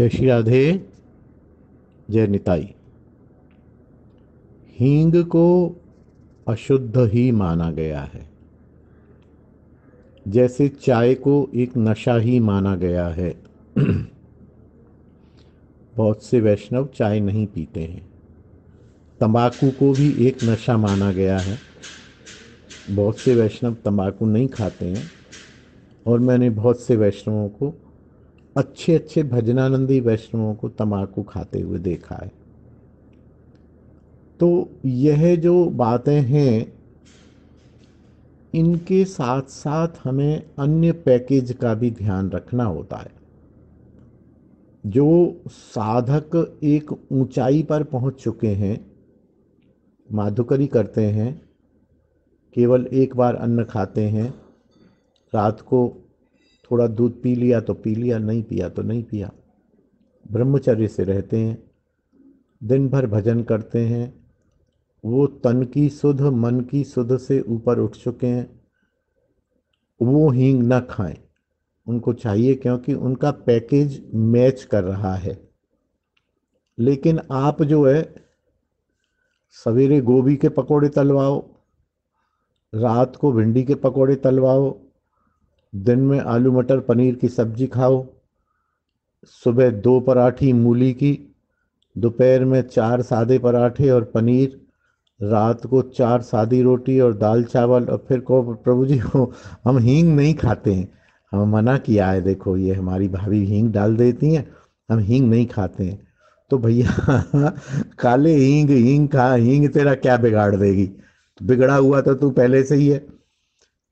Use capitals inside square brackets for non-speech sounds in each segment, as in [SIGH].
जय श्री राधे जय निताई हींग को अशुद्ध ही माना गया है जैसे चाय को एक नशा ही माना गया है बहुत से वैष्णव चाय नहीं पीते हैं तंबाकू को भी एक नशा माना गया है बहुत से वैष्णव तंबाकू नहीं खाते हैं और मैंने बहुत से वैष्णवों को अच्छे अच्छे भजनानंदी वैष्णवों को तंबाकू खाते हुए देखा है तो यह जो बातें हैं इनके साथ साथ हमें अन्य पैकेज का भी ध्यान रखना होता है जो साधक एक ऊंचाई पर पहुंच चुके हैं माधुकरी करते हैं केवल एक बार अन्न खाते हैं रात को थोड़ा दूध पी लिया तो पी लिया नहीं पिया तो नहीं पिया ब्रह्मचर्य से रहते हैं दिन भर भजन करते हैं वो तन की सुध मन की सुध से ऊपर उठ चुके हैं वो हींग ना खाएं उनको चाहिए क्योंकि उनका पैकेज मैच कर रहा है लेकिन आप जो है सवेरे गोभी के पकोड़े तलवाओ रात को भिंडी के पकोड़े तलवाओ दिन में आलू मटर पनीर की सब्जी खाओ सुबह दो पराठी मूली की दोपहर में चार सादे पराठे और पनीर रात को चार सादी रोटी और दाल चावल और फिर को प्रभु जी हो हम हींग नहीं खाते हैं हम मना किया है देखो ये हमारी भाभी हींग डाल देती हैं हम हींग नहीं खाते हैं तो भैया [LAUGHS] काले हींग हींग खा हींग तेरा क्या बिगाड़ देगी बिगड़ा हुआ तो तू पहले से ही है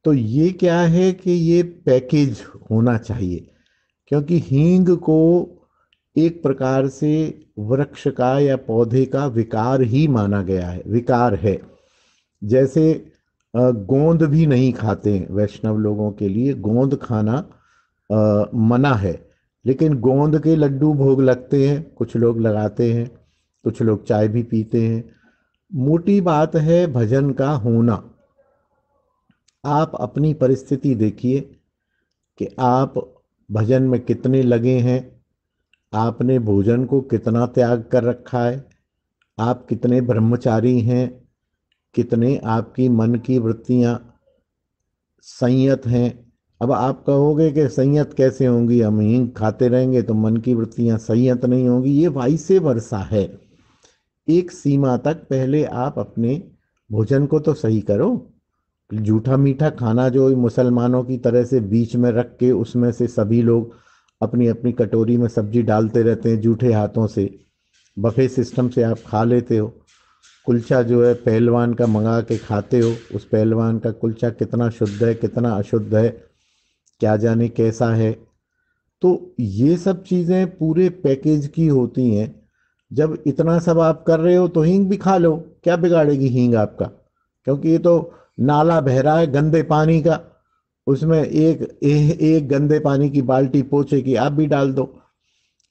तो ये क्या है कि ये पैकेज होना चाहिए क्योंकि हींग को एक प्रकार से वृक्ष का या पौधे का विकार ही माना गया है विकार है जैसे गोंद भी नहीं खाते हैं वैष्णव लोगों के लिए गोंद खाना मना है लेकिन गोंद के लड्डू भोग लगते हैं कुछ लोग लगाते हैं कुछ लोग चाय भी पीते हैं मोटी बात है भजन का होना आप अपनी परिस्थिति देखिए कि आप भजन में कितने लगे हैं आपने भोजन को कितना त्याग कर रखा है आप कितने ब्रह्मचारी हैं कितने आपकी मन की वृत्तियाँ संयत हैं अब आप कहोगे कि संयत कैसे होंगी हम हिंग खाते रहेंगे तो मन की वृत्तियाँ संयत नहीं होंगी ये वाइस वर्षा है एक सीमा तक पहले आप अपने भोजन को तो सही करो जूठा मीठा खाना जो मुसलमानों की तरह से बीच में रख के उसमें से सभी लोग अपनी अपनी कटोरी में सब्जी डालते रहते हैं जूठे हाथों से बफे सिस्टम से आप खा लेते हो कुलचा जो है पहलवान का मंगा के खाते हो उस पहलवान का कुलचा कितना शुद्ध है कितना अशुद्ध है क्या जाने कैसा है तो ये सब चीज़ें पूरे पैकेज की होती हैं जब इतना सब आप कर रहे हो तो हींग भी खा लो क्या बिगाड़ेगी हींग आपका क्योंकि ये तो नाला बह रहा है गंदे पानी का उसमें एक ए, एक गंदे पानी की बाल्टी पोछे की आप भी डाल दो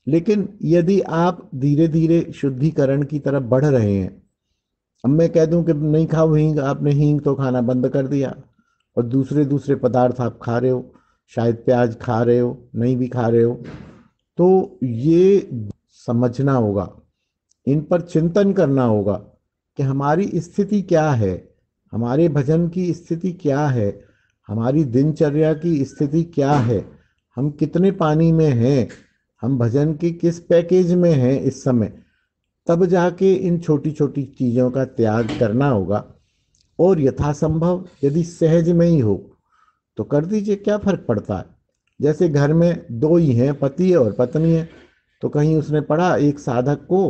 लेकिन यदि आप धीरे धीरे शुद्धिकरण की तरफ बढ़ रहे हैं अब मैं कह दूं कि नहीं खाओ हींग आपने हींग तो खाना बंद कर दिया और दूसरे दूसरे पदार्थ आप खा रहे हो शायद प्याज खा रहे हो नहीं भी खा रहे हो तो ये समझना होगा इन पर चिंतन करना होगा कि हमारी स्थिति क्या है हमारे भजन की स्थिति क्या है हमारी दिनचर्या की स्थिति क्या है हम कितने पानी में हैं हम भजन के किस पैकेज में हैं इस समय तब जाके इन छोटी छोटी चीज़ों का त्याग करना होगा और यथासंभव यदि सहज में ही हो तो कर दीजिए क्या फ़र्क पड़ता है जैसे घर में दो ही हैं पति है और पत्नी है तो कहीं उसने पढ़ा एक साधक को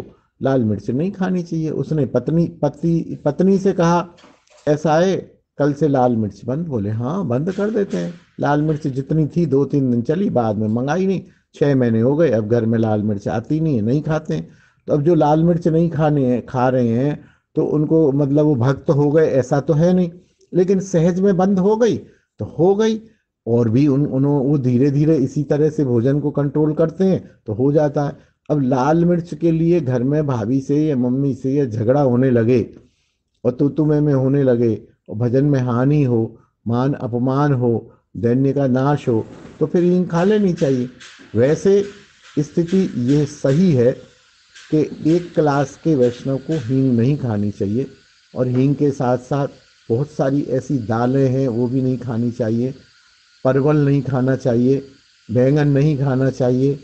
लाल मिर्च नहीं खानी चाहिए उसने पत्नी पति पत्नी से कहा ऐसा है कल से लाल मिर्च बंद बोले हाँ बंद कर देते हैं लाल मिर्च जितनी थी दो तीन दिन चली बाद में मंगाई नहीं छः महीने हो गए अब घर में लाल मिर्च आती नहीं है नहीं खाते हैं तो अब जो लाल मिर्च नहीं खाने हैं खा रहे हैं तो उनको मतलब वो भक्त हो गए ऐसा तो है नहीं लेकिन सहज में बंद हो गई तो हो गई और भी उन उन्हों वो धीरे धीरे इसी तरह से भोजन को कंट्रोल करते हैं तो हो जाता है अब लाल मिर्च के लिए घर में भाभी से या मम्मी से या झगड़ा होने लगे और तू तुम्हें में होने लगे और भजन में हानि हो मान अपमान हो दैन्य का नाश हो तो फिर हींग खा लेनी चाहिए वैसे स्थिति ये सही है कि एक क्लास के वैष्णव को हींग नहीं खानी चाहिए और हींग के साथ साथ बहुत सारी ऐसी दालें हैं वो भी नहीं खानी चाहिए परवल नहीं खाना चाहिए बैंगन नहीं खाना चाहिए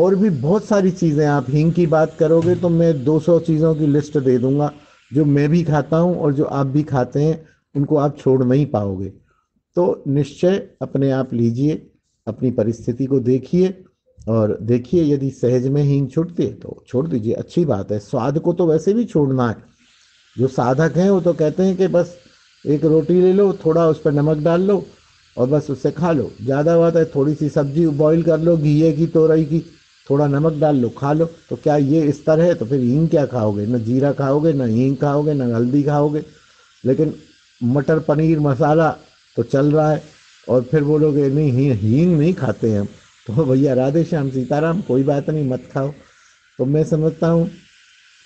और भी बहुत सारी चीज़ें आप हींग की बात करोगे तो मैं 200 चीज़ों की लिस्ट दे दूंगा जो मैं भी खाता हूँ और जो आप भी खाते हैं उनको आप छोड़ नहीं पाओगे तो निश्चय अपने आप लीजिए अपनी परिस्थिति को देखिए और देखिए यदि सहज में हींग छूटती है तो छोड़ दीजिए अच्छी बात है स्वाद को तो वैसे भी छोड़ना है जो साधक हैं वो तो कहते हैं कि बस एक रोटी ले लो थोड़ा उस पर नमक डाल लो और बस उससे खा लो ज़्यादा बात है थोड़ी सी सब्जी बॉईल कर लो घी की तोरई की थोड़ा नमक डाल लो खा लो तो क्या ये तरह है तो फिर हींग क्या खाओगे ना जीरा खाओगे ना हींग खाओगे ना हल्दी खाओगे लेकिन मटर पनीर मसाला तो चल रहा है और फिर बोलोगे नहीं ही, हींग नहीं खाते हैं तो भैया राधे श्याम सीताराम कोई बात नहीं मत खाओ तो मैं समझता हूँ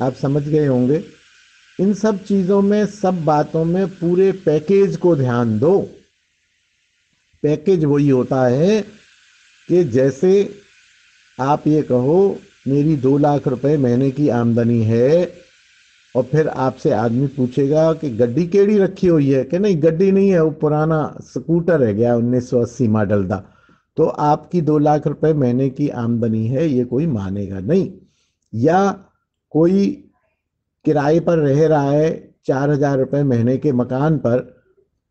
आप समझ गए होंगे इन सब चीज़ों में सब बातों में पूरे पैकेज को ध्यान दो पैकेज वही होता है कि जैसे आप ये कहो मेरी दो लाख रुपए महीने की आमदनी है और फिर आपसे आदमी पूछेगा कि गड्डी केड़ी रखी हुई है कि नहीं गड्डी नहीं है वो पुराना स्कूटर है गया उन्नीस सौ अस्सी मॉडल का तो आपकी दो लाख रुपए महीने की आमदनी है ये कोई मानेगा नहीं या कोई किराए पर रह रहा है चार हजार रुपये महीने के मकान पर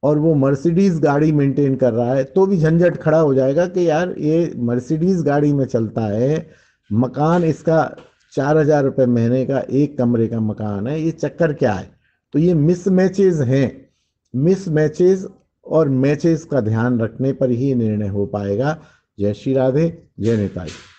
और वो मर्सिडीज गाड़ी मेंटेन कर रहा है तो भी झंझट खड़ा हो जाएगा कि यार ये मर्सिडीज गाड़ी में चलता है मकान इसका चार हजार रुपये महीने का एक कमरे का मकान है ये चक्कर क्या है तो ये मिस मैचेज हैं मिस मैचेज और मैचेज का ध्यान रखने पर ही निर्णय हो पाएगा जय श्री राधे जय नेताजी